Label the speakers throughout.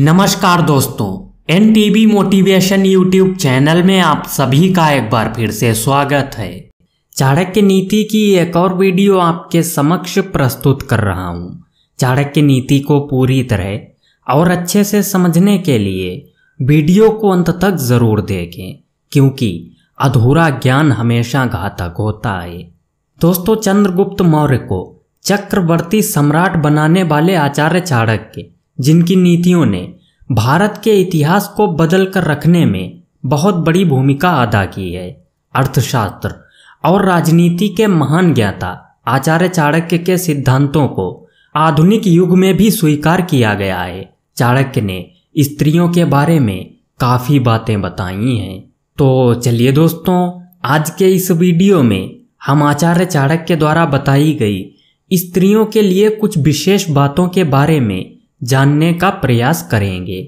Speaker 1: नमस्कार दोस्तों N motivation YouTube channel में आप सभी का एक बार फिर से स्वागत है चाणक्य नीति की एक और वीडियो आपके समक्ष प्रस्तुत कर रहा हूँ चाणक्य नीति को पूरी तरह और अच्छे से समझने के लिए वीडियो को अंत तक जरूर देखें क्योंकि अधूरा ज्ञान हमेशा घातक होता है दोस्तों चंद्रगुप्त मौर्य को चक्रवर्ती सम्राट बनाने वाले आचार्य चाणक्य जिनकी नीतियों ने भारत के इतिहास को बदल कर रखने में बहुत बड़ी भूमिका अदा की है अर्थशास्त्र और राजनीति के महान ज्ञाता आचार्य चाणक्य के सिद्धांतों को आधुनिक युग में भी स्वीकार किया गया है चाणक्य ने स्त्रियों के बारे में काफ़ी बातें बताई हैं तो चलिए दोस्तों आज के इस वीडियो में हम आचार्य चाणक्य द्वारा बताई गई स्त्रियों के लिए कुछ विशेष बातों के बारे में जानने का प्रयास करेंगे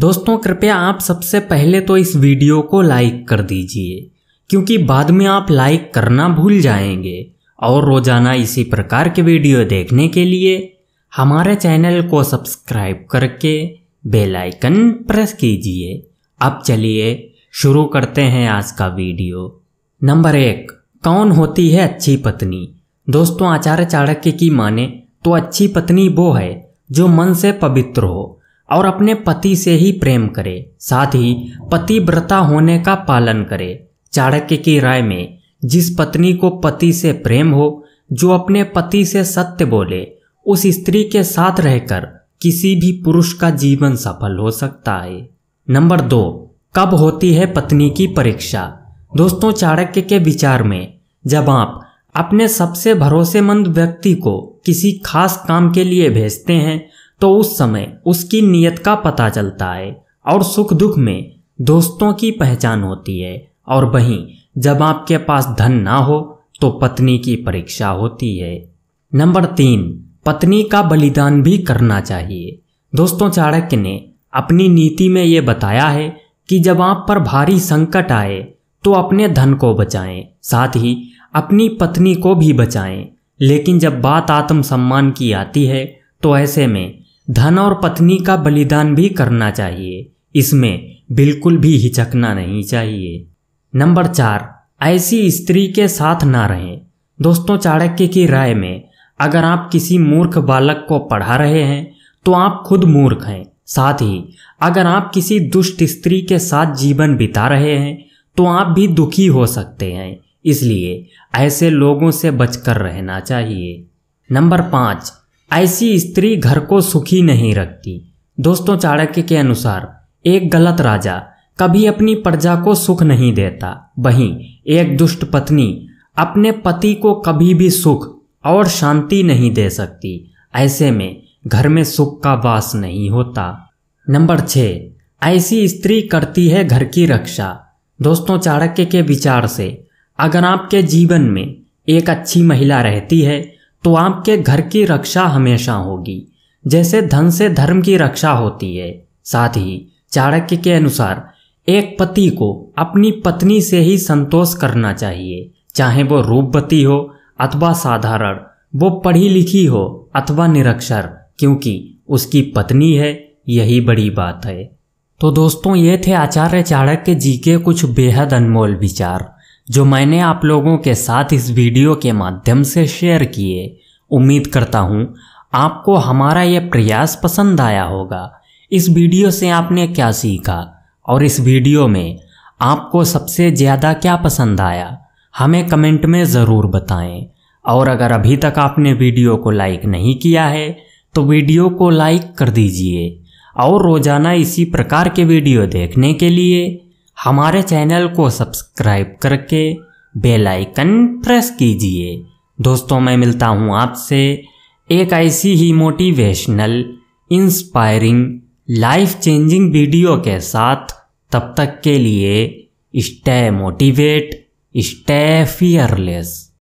Speaker 1: दोस्तों कृपया आप सबसे पहले तो इस वीडियो को लाइक कर दीजिए क्योंकि बाद में आप लाइक करना भूल जाएंगे और रोजाना इसी प्रकार के वीडियो देखने के लिए हमारे चैनल को सब्सक्राइब करके बेल आइकन प्रेस कीजिए अब चलिए शुरू करते हैं आज का वीडियो नंबर एक कौन होती है अच्छी पत्नी दोस्तों आचार्य चाणक्य की माने तो अच्छी पत्नी वो है जो मन से पवित्र हो और अपने पति से ही प्रेम करे साथ ही पतिव्रता होने का पालन करे चाणक्य की राय में जिस पत्नी को पति से प्रेम हो जो अपने पति से सत्य बोले उस स्त्री के साथ रहकर किसी भी पुरुष का जीवन सफल हो सकता है नंबर दो कब होती है पत्नी की परीक्षा दोस्तों चाणक्य के विचार में जब आप अपने सबसे भरोसेमंद व्यक्ति को किसी खास काम के लिए भेजते हैं तो उस समय उसकी नियत का पता चलता है और सुख दुख में दोस्तों की पहचान होती है और वहीं जब आपके पास धन ना हो तो पत्नी की परीक्षा होती है नंबर तीन पत्नी का बलिदान भी करना चाहिए दोस्तों चाणक्य ने अपनी नीति में ये बताया है कि जब आप पर भारी संकट आए तो अपने धन को बचाएं साथ ही अपनी पत्नी को भी बचाएं लेकिन जब बात आत्मसम्मान की आती है तो ऐसे में धन और पत्नी का बलिदान भी करना चाहिए इसमें बिल्कुल भी हिचकना नहीं चाहिए नंबर चार ऐसी स्त्री के साथ ना रहें दोस्तों चाणक्य की राय में अगर आप किसी मूर्ख बालक को पढ़ा रहे हैं तो आप खुद मूर्ख हैं साथ ही अगर आप किसी दुष्ट स्त्री के साथ जीवन बिता रहे हैं तो आप भी दुखी हो सकते हैं इसलिए ऐसे लोगों से बचकर रहना चाहिए नंबर पाँच ऐसी स्त्री घर को सुखी नहीं रखती दोस्तों चाणक्य के अनुसार एक गलत राजा कभी अपनी प्रजा को सुख नहीं देता वहीं एक दुष्ट पत्नी अपने पति को कभी भी सुख और शांति नहीं दे सकती ऐसे में घर में सुख का वास नहीं होता नंबर छ ऐसी स्त्री करती है घर की रक्षा दोस्तों चाणक्य के विचार से अगर आपके जीवन में एक अच्छी महिला रहती है तो आपके घर की रक्षा हमेशा होगी जैसे धन से धर्म की रक्षा होती है साथ ही चाणक्य के अनुसार एक पति को अपनी पत्नी से ही संतोष करना चाहिए चाहे वो रूपवती हो अथवा साधारण वो पढ़ी लिखी हो अथवा निरक्षर क्योंकि उसकी पत्नी है यही बड़ी बात है तो दोस्तों ये थे आचार्य चाणक्य जी के कुछ बेहद अनमोल विचार जो मैंने आप लोगों के साथ इस वीडियो के माध्यम से शेयर किए उम्मीद करता हूँ आपको हमारा यह प्रयास पसंद आया होगा इस वीडियो से आपने क्या सीखा और इस वीडियो में आपको सबसे ज़्यादा क्या पसंद आया हमें कमेंट में ज़रूर बताएं और अगर अभी तक आपने वीडियो को लाइक नहीं किया है तो वीडियो को लाइक कर दीजिए और रोज़ाना इसी प्रकार के वीडियो देखने के लिए हमारे चैनल को सब्सक्राइब करके बेल आइकन प्रेस कीजिए दोस्तों मैं मिलता हूँ आपसे एक ऐसी ही motivational inspiring life changing video के साथ तब तक के लिए स्टे मोटिवेट स्टे फियरलेस